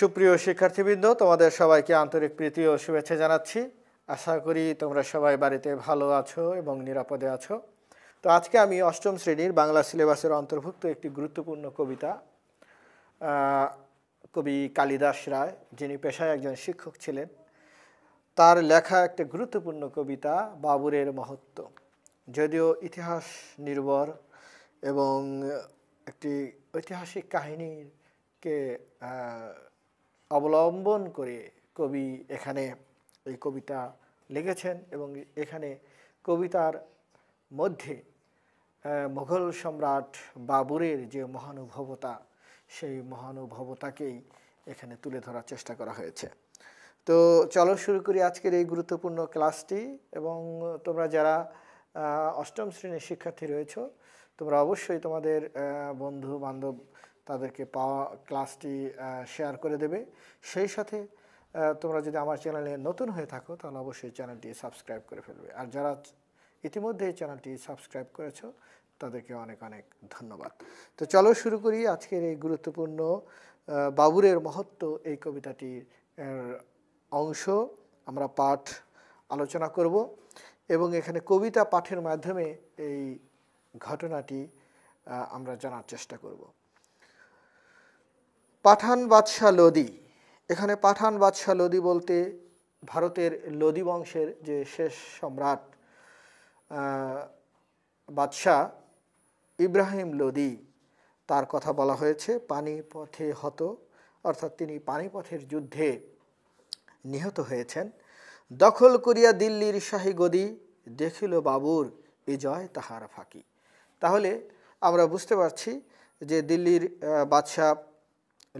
সুপ্রিয় শিক্ষার্থীবৃন্দ তোমাদের সবাইকে আন্তরিক প্রীতি ও শুভেচ্ছা জানাচ্ছি আশা করি তোমরা সবাই বাড়িতে ভালো আছো এবং নিরাপদে আছো তো আজকে আমি অষ্টম শ্রেণীর বাংলা সিলেবাসের অন্তর্ভুক্ত একটি গুরুত্বপূর্ণ কবিতা কবি কালিদাস রায় যিনি পেশায় একজন শিক্ষক ছিলেন তার লেখা একটা গুরুত্বপূর্ণ কবিতা বাবুরের মহত্ব যদিও ইতিহাস নির্ভর এবং একটি ঐতিহাসিক কাহিনীকে অবলম্বন করে কবি এখানে এই কবিতা লিখেছেন এবং এখানে কবিতার মধ্যে মুঘল সম্রাট বাবুরের যে মহানুভবতা সেই মহানুভবতাকেই এখানে তুলে ধরার চেষ্টা করা হয়েছে তো চলো শুরু করি আজকের এই গুরুত্বপূর্ণ ক্লাসটি এবং তোমরা যারা অষ্টম শ্রেণীর শিক্ষার্থী রয়েছ তোমরা অবশ্যই তোমাদের বন্ধু বান্ধব তাদেরকে পাওয়া ক্লাসটি শেয়ার করে দেবে সেই সাথে তোমরা যদি আমার চ্যানেলে নতুন হয়ে থাকো তাহলে অবশ্যই চ্যানেলটি সাবস্ক্রাইব করে ফেলবে আর যারা ইতিমধ্যে এই চ্যানেলটি সাবস্ক্রাইব করেছো তাদেরকে অনেক অনেক ধন্যবাদ তো চলো শুরু করি আজকের এই গুরুত্বপূর্ণ বাবুরের মহত্ব এই কবিতাটির অংশ আমরা পাঠ আলোচনা করব এবং এখানে কবিতা পাঠের মাধ্যমে এই ঘটনাটি আমরা জানার চেষ্টা করব পাঠান বাদশাহ লোদি এখানে পাঠান বাদশাহ লোদি বলতে ভারতের লোদি বংশের যে শেষ সম্রাট বাদশাহ ইব্রাহিম লোদি তার কথা বলা হয়েছে পানিপথে হত অর্থাৎ তিনি পানিপথের যুদ্ধে নিহত হয়েছেন দখল করিয়া দিল্লির শাহী গদি দেখিল বাবুর এ জয় তাহার ফাঁকি তাহলে আমরা বুঝতে পারছি যে দিল্লির বাদশাহ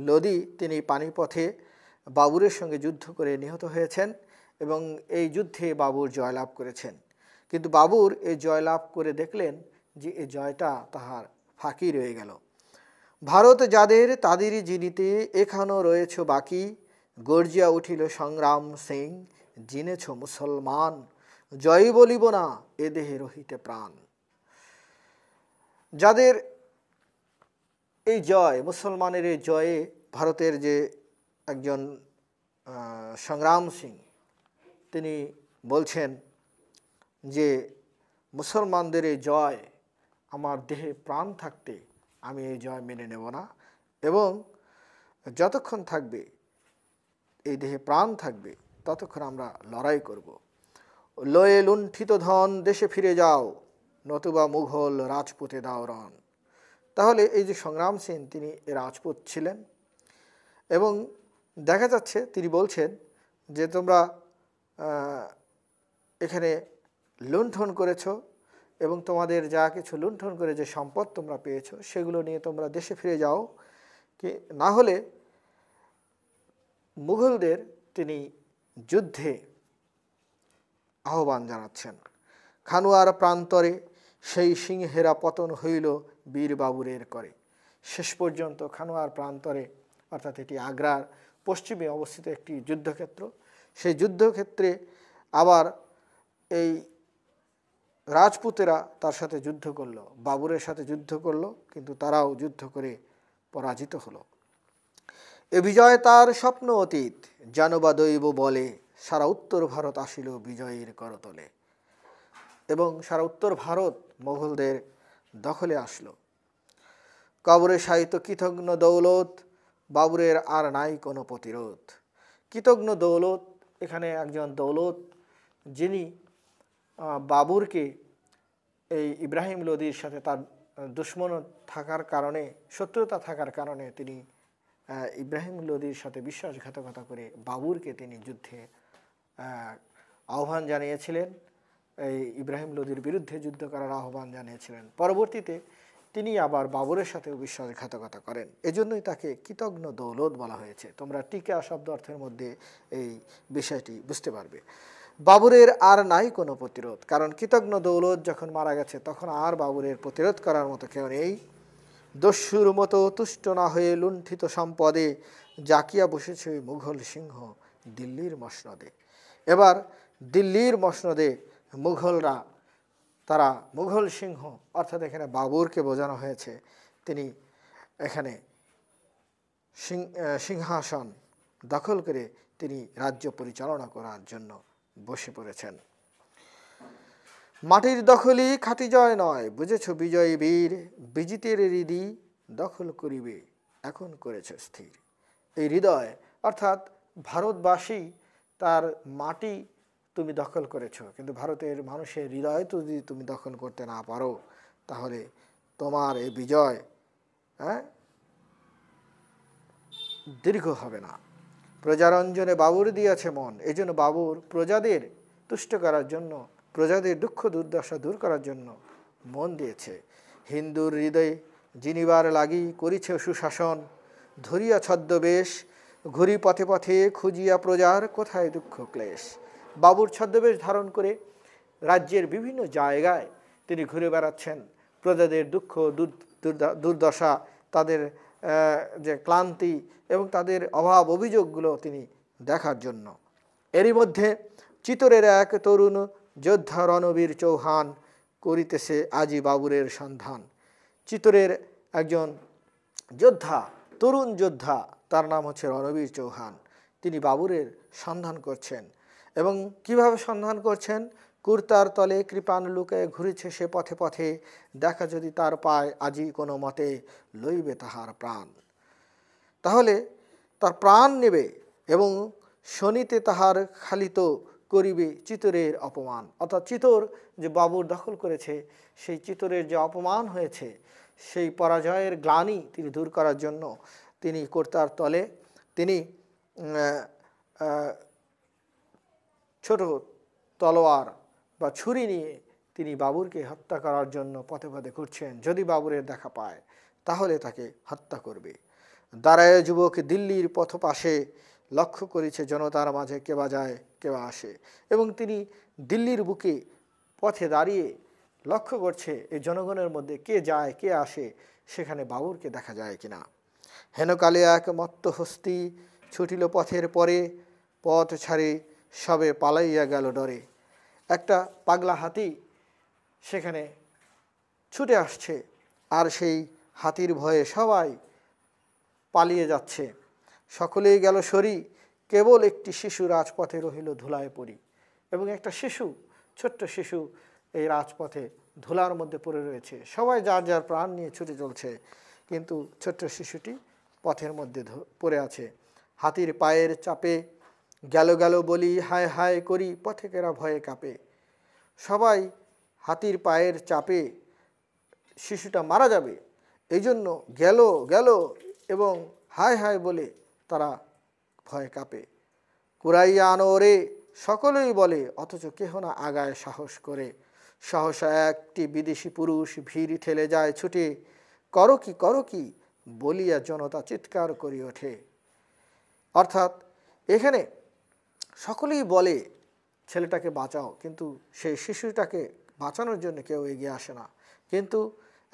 লোদি তিনি পানিপথে বাবুরের সঙ্গে যুদ্ধ করে নিহত হয়েছেন এবং এই যুদ্ধে বাবুর জয়লাভ করেছেন কিন্তু বাবুর এই জয়লাভ করে দেখলেন যে এই জয়টা তাহার ফাঁকি রয়ে গেল ভারত যাদের তাদেরই জিনিতে এখানো রয়েছ বাকি গর্জিয়া উঠিল সংগ্রাম সিং জিনেছ মুসলমান জয় বলিব না এ দেহে রহিতে প্রাণ যাদের এই জয় মুসলমানের এই জয়ে ভারতের যে একজন সংগ্রাম সিং তিনি বলছেন যে মুসলমানদের এই জয় আমার দেহে প্রাণ থাকতে আমি এই জয় মেনে নেব না এবং যতক্ষণ থাকবে এই দেহে প্রাণ থাকবে ততক্ষণ আমরা লড়াই করব। লয়ে লুণ্ঠিত ধন দেশে ফিরে যাও নতুবা মুঘল রাজপুতে দাও তাহলে এই যে সংগ্রাম সেন তিনি রাজপুত ছিলেন এবং দেখা যাচ্ছে তিনি বলছেন যে তোমরা এখানে লুণ্ঠন করেছ এবং তোমাদের যা কিছু লুণ্ঠন করে যে সম্পদ তোমরা পেয়েছ সেগুলো নিয়ে তোমরা দেশে ফিরে যাও কি না হলে মুঘলদের তিনি যুদ্ধে আহ্বান জানাচ্ছেন খানুয়ার প্রান্তরে সেই সিংহেরা পতন হইল বীরবাবুরের করে শেষ পর্যন্ত খানোয়ার প্রান্তরে অর্থাৎ এটি আগ্রার পশ্চিমে অবস্থিত একটি যুদ্ধক্ষেত্র সেই যুদ্ধক্ষেত্রে আবার এই রাজপুতেরা তার সাথে যুদ্ধ করলো বাবুরের সাথে যুদ্ধ করলো কিন্তু তারাও যুদ্ধ করে পরাজিত হলো এ বিজয় তার স্বপ্ন অতীত জানবা দৈব বলে সারা উত্তর ভারত আসিল বিজয়ের করতলে এবং সারা উত্তর ভারত মোঘলদের দখলে আসলো কবরে সাহিত্য কৃতজ্ঞ দৌলত বাবুরের আর নাই কোনো প্রতিরোধ কৃতজ্ঞ দৌলত এখানে একজন দৌলত যিনি বাবুরকে এই ইব্রাহিম লোদির সাথে তার দুশ্মন থাকার কারণে শত্রুতা থাকার কারণে তিনি ইব্রাহিম লোদির সাথে বিশ্বাসঘাতকতা করে বাবুরকে তিনি যুদ্ধে আহ্বান জানিয়েছিলেন এই ইব্রাহিম লোদির বিরুদ্ধে যুদ্ধ করার আহ্বান জানিয়েছিলেন পরবর্তীতে তিনি আবার বাবরের সাথেও বিশ্বাসঘাতকতা করেন এজন্যই তাকে কৃতজ্ঞ দৌলত বলা হয়েছে তোমরা টিকা শব্দ অর্থের মধ্যে এই বিষয়টি বুঝতে পারবে বাবুরের আর নাই কোনো প্রতিরোধ কারণ কৃতজ্ঞ দৌলত যখন মারা গেছে তখন আর বাবুরের প্রতিরোধ করার মতো কেউ নেই দস্যুর মতো তুষ্ট না হয়ে লুণ্ঠিত সম্পদে জাকিয়া বসেছে মুঘল সিংহ দিল্লির মসনদে এবার দিল্লির মসনদে মুঘলরা তারা মুঘল সিংহ অর্থাৎ এখানে বাবুরকে বোঝানো হয়েছে তিনি এখানে সিংহাসন দখল করে তিনি রাজ্য পরিচালনা করার জন্য বসে পড়েছেন মাটির দখলই খাতি জয় নয় বুঝেছ বিজয়ী বীর বিজিতের হৃদি দখল করিবে এখন করেছে স্থির এই হৃদয় অর্থাৎ ভারতবাসী তার মাটি তুমি দখল করেছো কিন্তু ভারতের মানুষের হৃদয় যদি তুমি দখল করতে না পারো তাহলে তোমার এই বিজয় হ্যাঁ দীর্ঘ হবে না প্রজারঞ্জনে বাবুর দিয়েছে মন এই জন্য বাবুর প্রজাদের তুষ্ট করার জন্য প্রজাদের দুঃখ দুর্দশা দূর করার জন্য মন দিয়েছে হিন্দুর হৃদয়ে যিনিবার লাগি করিছে সুশাসন ধরিয়া ছদ্মবেশ ঘুরি পথে পথে খুঁজিয়া প্রজার কোথায় দুঃখ ক্লেশ বাবুর ছদ্মবেশ ধারণ করে রাজ্যের বিভিন্ন জায়গায় তিনি ঘুরে বেড়াচ্ছেন প্রজাদের দুঃখ দুর্দশা তাদের যে ক্লান্তি এবং তাদের অভাব অভিযোগগুলো তিনি দেখার জন্য এরই মধ্যে চিতরের এক তরুণ যোদ্ধা রণবীর চৌহান করিতেছে আজি বাবুরের সন্ধান চিতরের একজন যোদ্ধা তরুণ যোদ্ধা তার নাম হচ্ছে রণবীর চৌহান তিনি বাবুরের সন্ধান করছেন এবং কিভাবে সন্ধান করছেন কুর্তার তলে কৃপাণ লুকে ঘুরেছে সে পথে পথে দেখা যদি তার পায় আজই কোনো মতে লইবে তাহার প্রাণ তাহলে তার প্রাণ নেবে এবং শনিতে তাহার খালিত করিবে চিতরের অপমান অর্থাৎ চিতর যে বাবুর দখল করেছে সেই চিতরের যে অপমান হয়েছে সেই পরাজয়ের গ্লানি তিনি দূর করার জন্য তিনি কর্তার তলে তিনি ছোট তলোয়ার বা ছুরি নিয়ে তিনি বাবুরকে হত্যা করার জন্য পথে পথে ঘুরছেন যদি বাবুরের দেখা পায় তাহলে তাকে হত্যা করবে দাঁড়ায় যুবক দিল্লির পথ পাশে লক্ষ্য করেছে জনতার মাঝে কেবা যায় কেবা আসে এবং তিনি দিল্লির বুকে পথে দাঁড়িয়ে লক্ষ্য করছে এই জনগণের মধ্যে কে যায় কে আসে সেখানে বাবুরকে দেখা যায় কিনা হেনকালে এক মত্ত হস্তি ছুটিল পথের পরে পথ ছাড়ে সবে পালাইয়া গেল ডরে একটা পাগলা হাতি সেখানে ছুটে আসছে আর সেই হাতির ভয়ে সবাই পালিয়ে যাচ্ছে সকলেই গেল সরি কেবল একটি শিশু রাজপথে রহিল ধুলায় পড়ি এবং একটা শিশু ছোট্ট শিশু এই রাজপথে ধুলার মধ্যে পড়ে রয়েছে সবাই যার যার প্রাণ নিয়ে ছুটে চলছে কিন্তু ছোট্ট শিশুটি পথের মধ্যে পড়ে আছে হাতির পায়ের চাপে গেল গেল বলি হায় হায় করি পথেকেরা ভয়ে কাঁপে সবাই হাতির পায়ের চাপে শিশুটা মারা যাবে এই জন্য গেল গেল এবং হায় হায় বলে তারা ভয়ে কাঁপে কুরাইয়া আনোরে সকলেই বলে অথচ কেহ না আগায় সাহস করে সহসা একটি বিদেশি পুরুষ ভিড় ঠেলে যায় ছুটে করো কি করো কি বলিয়া জনতা চিৎকার করি ওঠে অর্থাৎ এখানে সকলেই বলে ছেলেটাকে বাঁচাও কিন্তু সেই শিশুটাকে বাঁচানোর জন্য কেউ এগিয়ে আসে না কিন্তু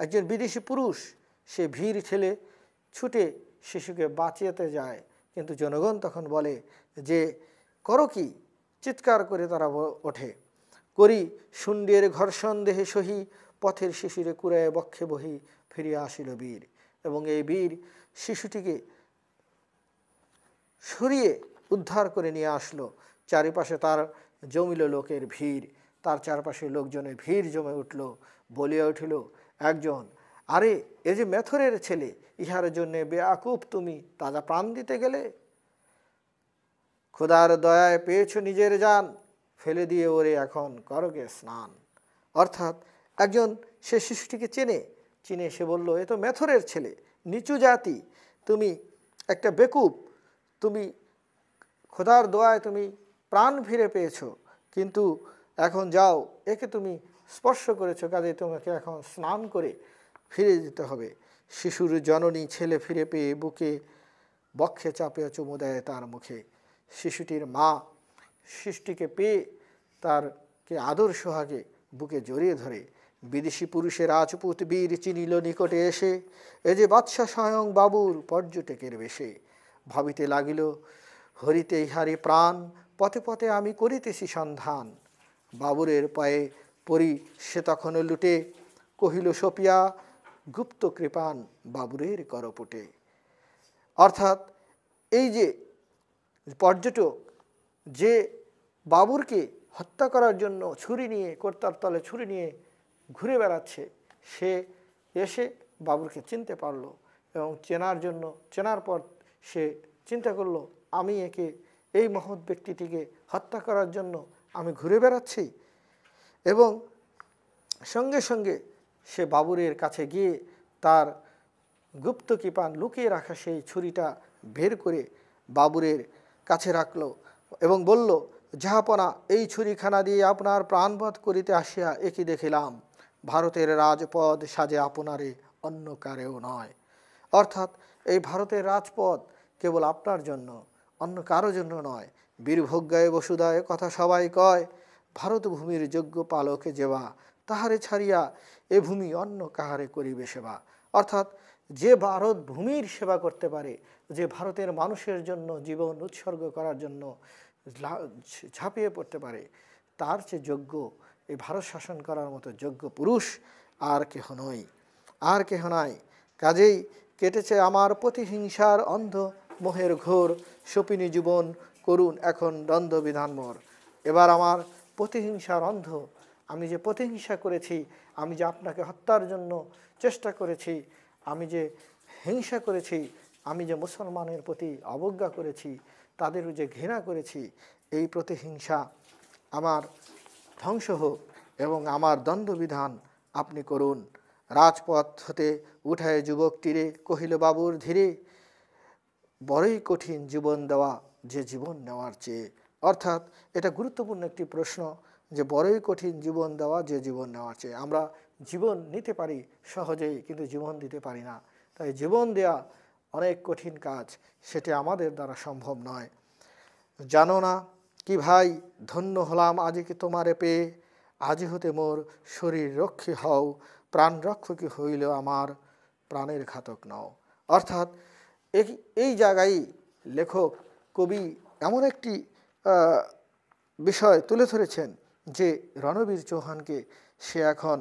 একজন বিদেশি পুরুষ সে ভিড় ঠেলে ছুটে শিশুকে বাঁচিয়েতে যায় কিন্তু জনগণ তখন বলে যে করো কি চিৎকার করে তারা ওঠে করি সুন্ডের ঘর্ষণ দেহে সহি পথের শিশুরে কুড়ায় বক্ষে বহি ফিরিয়া আসিল বীর এবং এই বীর শিশুটিকে সরিয়ে উদ্ধার করে নিয়ে আসলো চারিপাশে তার জমিল লোকের ভিড় তার চারপাশে লোকজনের ভিড় জমে উঠল বলিয়া উঠিল একজন আরে এ যে মেথরের ছেলে ইহার জন্যে বেআকুব তুমি তাজা প্রাণ দিতে গেলে খোদার দয়ায় পেয়েছ নিজের যান ফেলে দিয়ে ওরে এখন করকে স্নান অর্থাৎ একজন সে শিশুটিকে চেনে চিনে সে বলল এ তো মেথরের ছেলে নিচু জাতি তুমি একটা বেকুব তুমি খোদার দোয়ায় তুমি প্রাণ ফিরে পেয়েছ কিন্তু এখন যাও একে তুমি স্পর্শ করেছ কাজে তোমাকে এখন স্নান করে ফিরে যেতে হবে শিশুর জননী ছেলে ফিরে পেয়ে বুকে বক্ষে চাপিয়া চুমু দেয় তার মুখে শিশুটির মা সৃষ্টিকে পেয়ে তারকে আদর সোহাগে বুকে জড়িয়ে ধরে বিদেশি পুরুষের রাজপুত বীর চিনিল নিকটে এসে এ যে বাদশাহ স্বয়ং বাবুর পর্যটকের বেশে ভাবিতে লাগিল হরিতে ইহারি প্রাণ পথে পথে আমি করিতেছি সন্ধান বাবুরের পায়ে পরি সে তখন লুটে কহিল সপিয়া গুপ্ত কৃপান বাবুরের করপুটে অর্থাৎ এই যে পর্যটক যে বাবুরকে হত্যা করার জন্য ছুরি নিয়ে কর্তার তলে ছুরি নিয়ে ঘুরে বেড়াচ্ছে সে এসে বাবুরকে চিনতে পারলো এবং চেনার জন্য চেনার পর সে চিন্তা করলো আমি একে এই মহৎ ব্যক্তিটিকে হত্যা করার জন্য আমি ঘুরে বেড়াচ্ছি এবং সঙ্গে সঙ্গে সে বাবুরের কাছে গিয়ে তার গুপ্ত কিপান লুকিয়ে রাখা সেই ছুরিটা বের করে বাবুরের কাছে রাখল এবং বলল যাহাপনা এই ছুরিখানা দিয়ে আপনার প্রাণবধ করিতে আসিয়া একই দেখিলাম ভারতের রাজপদ সাজে আপনারে অন্য কারেও নয় অর্থাৎ এই ভারতের রাজপদ কেবল আপনার জন্য অন্য কারো জন্য নয় বীরভোগ্যায় বসুদায় কথা সবাই কয় ভারত ভূমির যোগ্য পালকে যেবা তাহারে ছাড়িয়া এ ভূমি অন্য কাহারে করিবে সেবা অর্থাৎ যে ভারত ভূমির সেবা করতে পারে যে ভারতের মানুষের জন্য জীবন উৎসর্গ করার জন্য ঝাঁপিয়ে পড়তে পারে তার যে যোগ্য এই ভারত শাসন করার মতো যোগ্য পুরুষ আর কেহ নয় আর কেহ নাই কাজেই কেটেছে আমার প্রতিহিংসার অন্ধ মোহের ঘোর সপিনী জীবন করুন এখন বিধান মোর এবার আমার প্রতিহিংসার অন্ধ আমি যে প্রতিহিংসা করেছি আমি যে আপনাকে হত্যার জন্য চেষ্টা করেছি আমি যে হিংসা করেছি আমি যে মুসলমানের প্রতি অবজ্ঞা করেছি তাদের যে ঘৃণা করেছি এই প্রতিহিংসা আমার ধ্বংস হোক এবং আমার দ্বন্দ্ববিধান আপনি করুন রাজপথ হতে উঠায় যুবক তীরে কহিল বাবুর ধীরে বড়ই কঠিন জীবন দেওয়া যে জীবন নেওয়ার চেয়ে অর্থাৎ এটা গুরুত্বপূর্ণ একটি প্রশ্ন যে বড়ই কঠিন জীবন দেওয়া যে জীবন নেওয়ার চেয়ে আমরা জীবন নিতে পারি সহজেই কিন্তু জীবন দিতে পারি না তাই জীবন দেয়া অনেক কঠিন কাজ সেটি আমাদের দ্বারা সম্ভব নয় জানো না কি ভাই ধন্য হলাম আজ কি তোমারে পেয়ে আজি হতে মোর শরীর রক্ষী হও প্রাণ রক্ষকী হইল আমার প্রাণের ঘাতক নও অর্থাৎ এই এই জায়গায় লেখক কবি এমন একটি বিষয় তুলে ধরেছেন যে রণবীর চৌহানকে সে এখন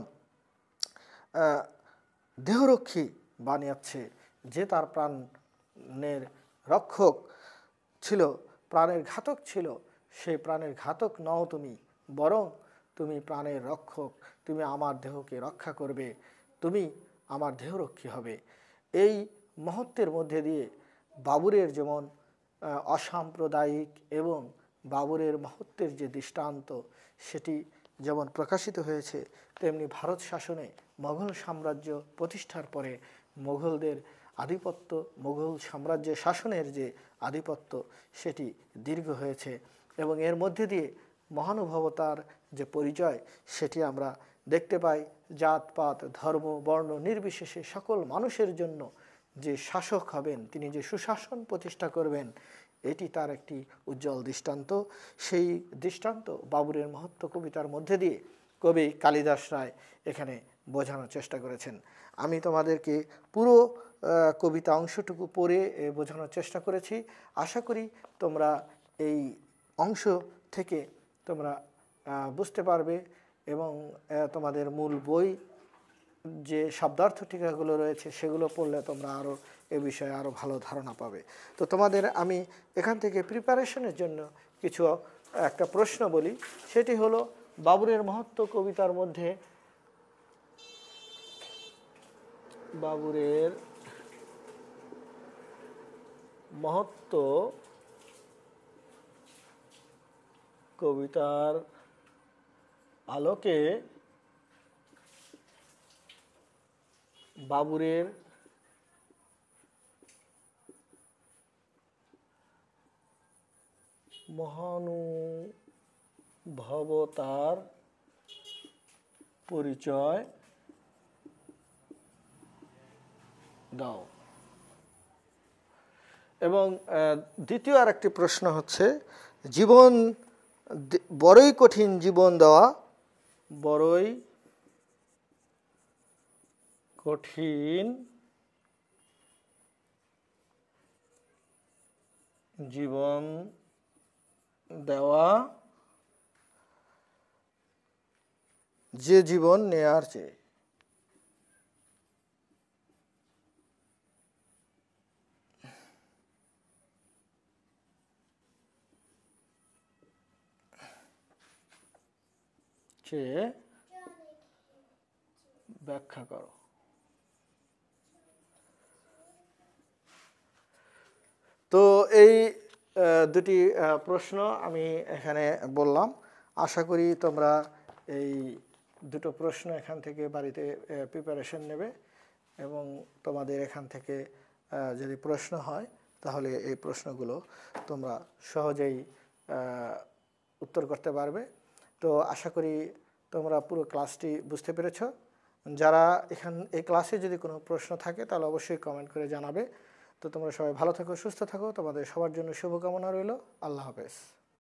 দেহরক্ষী বানিয়েছে যে তার প্রাণের রক্ষক ছিল প্রাণের ঘাতক ছিল সেই প্রাণের ঘাতক নও তুমি বরং তুমি প্রাণের রক্ষক তুমি আমার দেহকে রক্ষা করবে তুমি আমার দেহরক্ষী হবে এই মহত্বের মধ্যে দিয়ে বাবুরের যেমন অসাম্প্রদায়িক এবং বাবুরের মহত্বের যে দৃষ্টান্ত সেটি যেমন প্রকাশিত হয়েছে তেমনি ভারত শাসনে মোঘল সাম্রাজ্য প্রতিষ্ঠার পরে মোগলদের আধিপত্য মোঘল সাম্রাজ্যের শাসনের যে আধিপত্য সেটি দীর্ঘ হয়েছে এবং এর মধ্যে দিয়ে মহানুভবতার যে পরিচয় সেটি আমরা দেখতে পাই জাতপাত ধর্ম বর্ণ নির্বিশেষে সকল মানুষের জন্য যে শাসক হবেন তিনি যে সুশাসন প্রতিষ্ঠা করবেন এটি তার একটি উজ্জ্বল দৃষ্টান্ত সেই দৃষ্টান্ত বাবুরের মহত্ব কবিতার মধ্যে দিয়ে কবি কালিদাস রায় এখানে বোঝানোর চেষ্টা করেছেন আমি তোমাদেরকে পুরো কবিতা অংশটুকু পড়ে বোঝানোর চেষ্টা করেছি আশা করি তোমরা এই অংশ থেকে তোমরা বুঝতে পারবে এবং তোমাদের মূল বই যে শব্দার্থ টিকাগুলো রয়েছে সেগুলো পড়লে তোমরা আরও এ বিষয়ে আরও ভালো ধারণা পাবে তো তোমাদের আমি এখান থেকে প্রিপারেশনের জন্য কিছু একটা প্রশ্ন বলি সেটি হলো বাবুরের মহত্ব কবিতার মধ্যে বাবুরের মহত্ব কবিতার আলোকে বাবুরের মহানুভবতার পরিচয় দাও এবং দ্বিতীয় আর একটি প্রশ্ন হচ্ছে জীবন বড়ই কঠিন জীবন দেওয়া বড়ই কঠিন জীবন দেওয়া যে জীবন নেয়ার চেয়ে চেয়ে ব্যাখ্যা করো তো এই দুটি প্রশ্ন আমি এখানে বললাম আশা করি তোমরা এই দুটো প্রশ্ন এখান থেকে বাড়িতে প্রিপারেশন নেবে এবং তোমাদের এখান থেকে যদি প্রশ্ন হয় তাহলে এই প্রশ্নগুলো তোমরা সহজেই উত্তর করতে পারবে তো আশা করি তোমরা পুরো ক্লাসটি বুঝতে পেরেছ যারা এখান এই ক্লাসে যদি কোনো প্রশ্ন থাকে তাহলে অবশ্যই কমেন্ট করে জানাবে তো তোমরা সবাই ভালো থাকো সুস্থ থাকো তোমাদের সবার জন্য শুভকামনা রইল আল্লাহ হাফেজ